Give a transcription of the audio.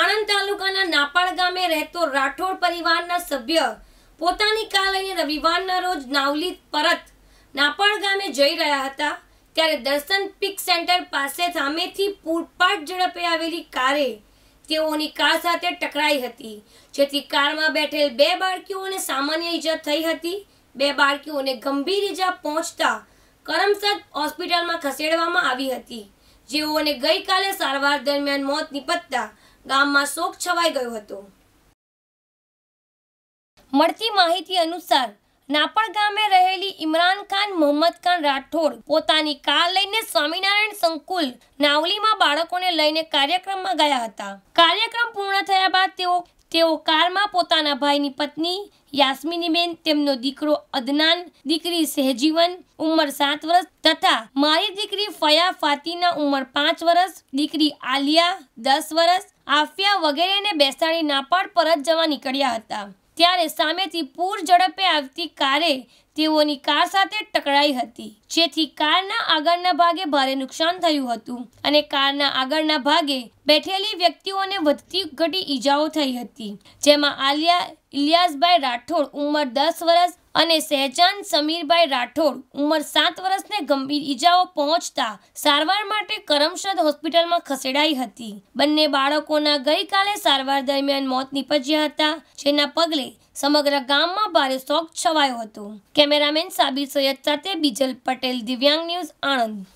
આણંદ તાલુકાના નાપાળ ગામે રહેતો રાઠોડ પરિવારના સભ્ય પોતાની કાર લઈને રવિવારના રોજ નાવલી પરત નાપાળ ગામે જઈ રહ્યા હતા ત્યારે દર્શન પિક સેન્ટર પાસે સામેથી પૂરપાટ ઝડપે આવેલી કારે તેઓની કાર સાથે ટકરાઈ હતી જેથી કારમાં બેઠેલ બે બાળકીઓને સામાન્ય ઈજા થઈ હતી બે બાળકીઓને ગંભીર ઈજા પહોંચતા કરમસદ હોસ્પિટલમાં ખસેડવામાં આવી હતી જેઓને ગઈકાલે સારવાર દરમિયાન મોત નિપજતા ગામમાં શોક છવાઈ ગયો હતો મળતી માહિતી અનુસાર નાપણ ગામે રહેલી ઇમરાન ખાન મોહમ્મદ ખાન રાઠોડ પોતાની કાર લઈને સ્વામિનારાયણ સંકુલ નાવલીમાં બાળકોને લઈને કાર્યક્રમમાં ગયા હતા કાર્યક્રમ પૂર્ણ થયા બાદ તેઓ તેઓ કારમાં પોતાના ભાઈની પત્ની યાસ્મિનીબેન તેમનો દીકરો અદનાન દીકરી સહજીવન ઉંમર સાત વર્ષ તથા મારી દીકરી ફયા ફાતીના ઉંમર પાંચ વર્ષ દીકરી આલિયા દસ વર્ષ આફિયા વગેરેને બેસાડી નાપાડ પરત જવા નીકળ્યા હતા ત્યારે સામેથી પૂર ઝડપે આવતી કારે તેઓની કાર સાથે ટકરાઈ હતી જેથી કારના આગળના ભાગે ભારે નુકસાન થયું હતું અને કારના આગળના ભાગે બેઠેલી વ્યક્તિઓને વધતી ઘટી ઈજાઓ થઈ હતી જેમાં આલિયા ઇલિયાસભાઈ રાઠોડ ઉંમર દસ વર્ષ અને સહેજાન સમીરભાઈ રાઠોડ ઉંમર સાત વર્ષને ગંભીર ઈજાઓ પહોંચતા સારવાર માટે કરમશદ હોસ્પિટલમાં ખસેડાઈ હતી બંને બાળકોના ગઈકાલે સારવાર દરમિયાન મોત નીપજ્યા હતા જેના પગલે સમગ્ર ગામમાં ભારે શોક છવાયો હતો કેમેરામેન સાબિર સૈયદ સાથે બીજલ પટેલ દિવ્યાંગ ન્યૂઝ આણંદ